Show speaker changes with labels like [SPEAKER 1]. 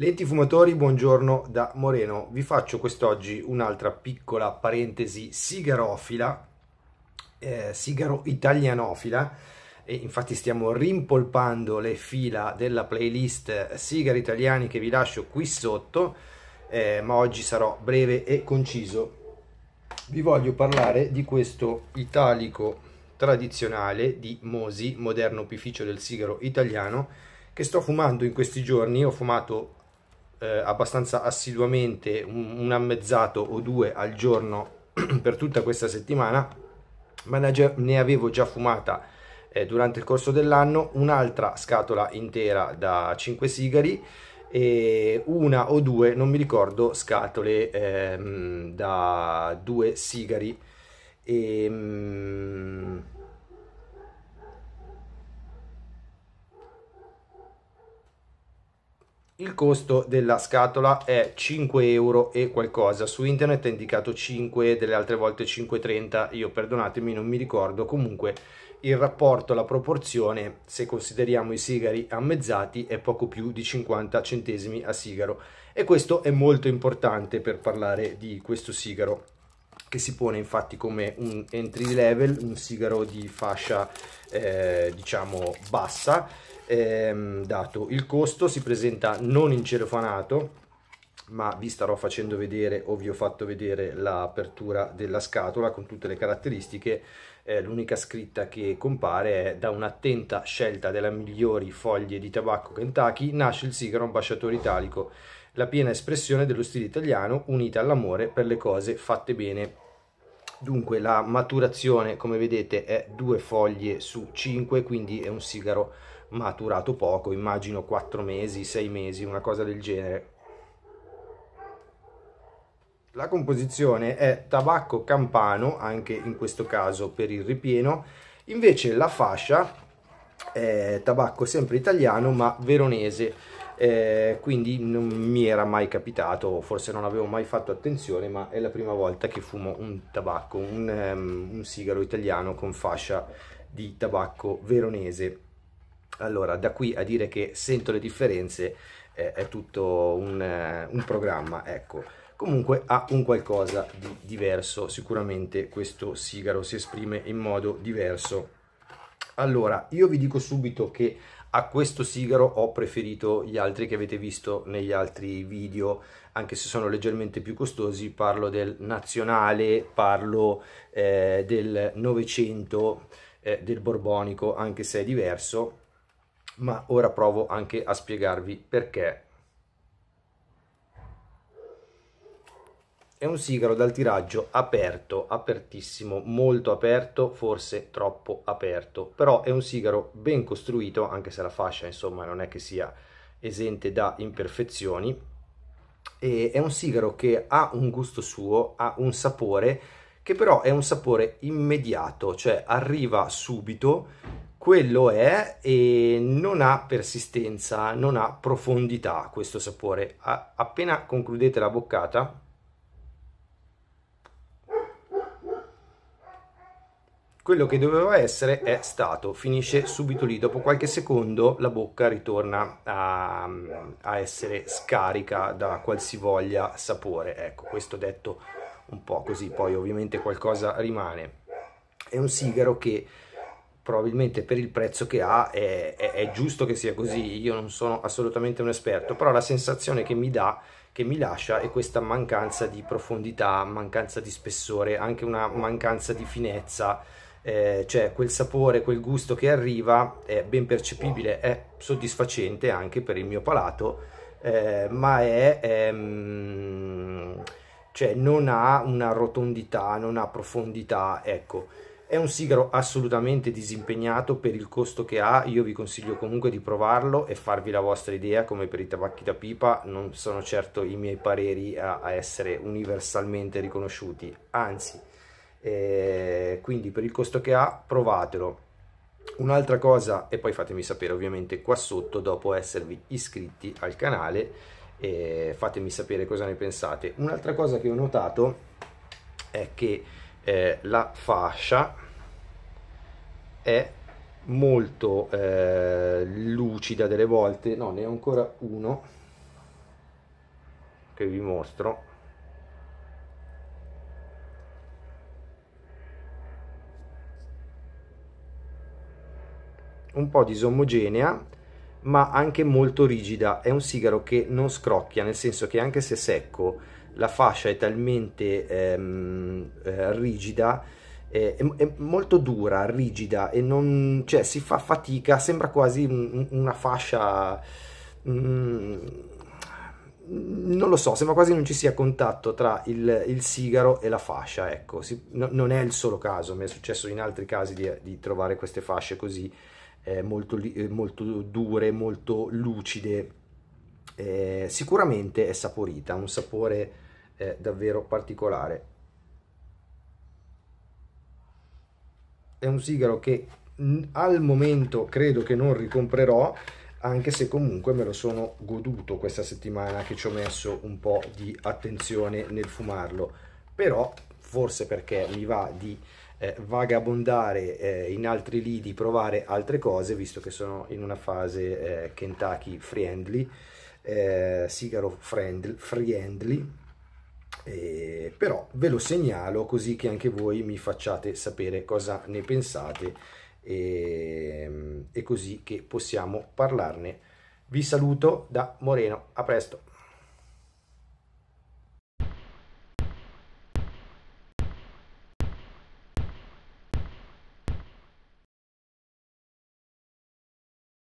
[SPEAKER 1] Lenti fumatori, buongiorno da Moreno. Vi faccio quest'oggi un'altra piccola parentesi sigarofila, eh, sigaro italianofila. E infatti stiamo rimpolpando le fila della playlist sigari italiani che vi lascio qui sotto, eh, ma oggi sarò breve e conciso. Vi voglio parlare di questo italico tradizionale di Mosi, moderno opificio del sigaro italiano, che sto fumando in questi giorni. Ho fumato eh, abbastanza assiduamente un, un, ammezzato o due al giorno per tutta questa settimana, ma ne, avevo già fumata eh, durante il corso dell'anno un'altra scatola intera da 5 sigari e una o due, non mi ricordo, scatole ehm, da due sigari. E, mm, Il costo della scatola è 5 euro e qualcosa, su internet è indicato 5, delle altre volte 5,30, io perdonatemi non mi ricordo, comunque il rapporto, la proporzione, se consideriamo i sigari ammezzati, è poco più di 50 centesimi a sigaro. E questo è molto importante per parlare di questo sigaro, che si pone infatti come un entry level, un sigaro di fascia eh, diciamo bassa, ehm, dato. Il costo si presenta non in celofanato, ma vi starò facendo vedere o vi ho fatto vedere l'apertura della scatola con tutte le caratteristiche eh, l'unica scritta che compare è da un'attenta scelta della migliori foglie di tabacco Kentucky nasce il sigaro ambasciatore italico la piena espressione dello stile italiano unita all'amore per le cose fatte bene Dunque la maturazione come vedete è due foglie su 5 quindi è un sigaro maturato poco, immagino 4 mesi, 6 mesi, una cosa del genere. La composizione è tabacco campano anche in questo caso per il ripieno, invece la fascia è tabacco sempre italiano ma veronese eh, quindi non mi era mai capitato, forse non avevo mai fatto attenzione, ma è la prima volta che fumo un tabacco, un, um, un sigaro italiano con fascia di tabacco veronese. Allora, da qui a dire che sento le differenze eh, è tutto un, eh, un programma, ecco. Comunque ha un qualcosa di diverso, sicuramente questo sigaro si esprime in modo diverso. Allora, io vi dico subito che a questo sigaro ho preferito gli altri che avete visto negli altri video anche se sono leggermente più costosi parlo del nazionale parlo eh, del 900 eh, del borbonico anche se è diverso ma ora provo anche a spiegarvi perché È un sigaro dal tiraggio aperto, apertissimo, molto aperto, forse troppo aperto, però è un sigaro ben costruito, anche se la fascia insomma non è che sia esente da imperfezioni, e è un sigaro che ha un gusto suo, ha un sapore, che però è un sapore immediato, cioè arriva subito, quello è e non ha persistenza, non ha profondità questo sapore. appena concludete la boccata quello che doveva essere è stato, finisce subito lì, dopo qualche secondo la bocca ritorna a, a essere scarica da qualsivoglia sapore, ecco questo detto un po' così, poi ovviamente qualcosa rimane. È un sigaro che probabilmente per il prezzo che ha è, è, è, giusto che sia così, io non sono assolutamente un esperto, però la sensazione che mi dà, che mi lascia è questa mancanza di profondità, mancanza di spessore, anche una mancanza di finezza, eh, cioè quel sapore, quel gusto che arriva è ben percepibile, è soddisfacente anche per il mio palato, eh, ma è, è ehm, cioè non ha una rotondità, non ha profondità, ecco. È un sigaro assolutamente disimpegnato per il costo che ha, io vi consiglio comunque di provarlo e farvi la vostra idea come per i tabacchi da pipa, non sono certo i miei pareri a, a essere universalmente riconosciuti, anzi eh, quindi per il costo che ha provatelo un'altra cosa e poi fatemi sapere ovviamente qua sotto dopo esservi iscritti al canale eh, fatemi sapere cosa ne pensate un'altra cosa che ho notato è che eh, la fascia è molto eh, lucida delle volte no ne ho ancora uno che vi mostro un po' disomogenea ma anche molto rigida, è un sigaro che non scrocchia, nel senso che anche se secco la fascia è talmente ehm, eh, rigida, eh, è, è, molto dura, rigida e non, cioè, si fa fatica, sembra quasi un, una fascia... Mm, non lo so, sembra quasi non ci sia contatto tra il, il sigaro e la fascia, ecco, si, no, non è il solo caso, mi è successo in altri casi di, di trovare queste fasce così eh, molto, eh, molto, dure, molto lucide, eh, sicuramente è saporita, ha un sapore eh, davvero particolare. È un sigaro che al momento credo che non ricomprerò, anche se comunque me lo sono goduto questa settimana che ci ho messo un po' di attenzione nel fumarlo, però forse perché mi va di eh, vagabondare eh, in altri lidi, provare altre cose, visto che sono in una fase eh, Kentucky friendly, eh, sigaro friendly, friendly. però ve lo segnalo così che anche voi mi facciate sapere cosa ne pensate e, ehm, e così che possiamo parlarne. Vi saluto da Moreno, a presto!